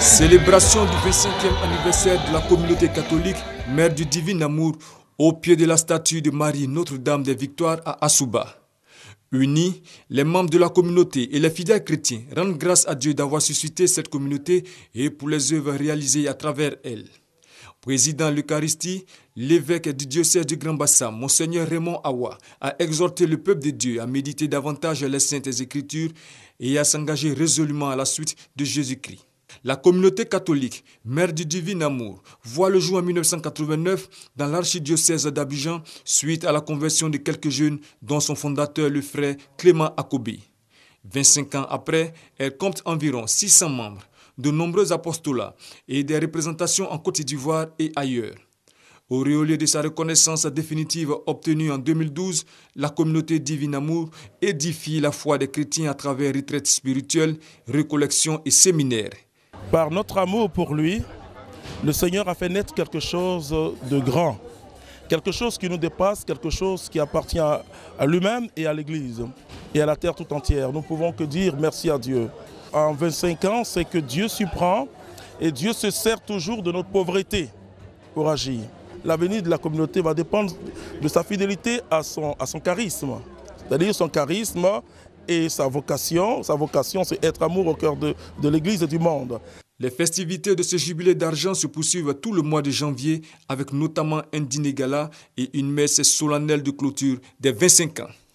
Célébration du 25e anniversaire de la communauté catholique, Mère du Divin Amour, au pied de la statue de Marie Notre-Dame des Victoires à Assouba. Unis, les membres de la communauté et les fidèles chrétiens rendent grâce à Dieu d'avoir suscité cette communauté et pour les œuvres réalisées à travers elle. Président l'Eucharistie, l'évêque du diocèse du Grand Bassam, Monseigneur Raymond Awa, a exhorté le peuple de Dieu à méditer davantage les saintes écritures et à s'engager résolument à la suite de Jésus-Christ. La communauté catholique, mère du divin amour, voit le jour en 1989 dans l'archidiocèse d'Abidjan suite à la conversion de quelques jeunes, dont son fondateur, le frère Clément Akobi. 25 ans après, elle compte environ 600 membres, de nombreux apostolats et des représentations en Côte d'Ivoire et ailleurs. Au lieu de sa reconnaissance définitive obtenue en 2012, la communauté Divin Amour édifie la foi des chrétiens à travers retraites spirituelles, récollections et séminaires. Par notre amour pour lui, le Seigneur a fait naître quelque chose de grand, quelque chose qui nous dépasse, quelque chose qui appartient à, lui-même et à l'Église et à la terre tout entière. Nous ne pouvons que dire merci à Dieu. En 25 ans, c'est que Dieu s'y prend et Dieu se sert toujours de notre pauvreté pour agir. L'avenir de la communauté va dépendre de sa fidélité à son, à son charisme. C'est-à-dire son charisme et sa vocation. Sa vocation, c'est être amour au cœur de, de l'Église et du monde. Les festivités de ce jubilé d'argent se poursuivent tout le mois de janvier avec notamment un dîner gala et une messe solennelle de clôture des 25 ans.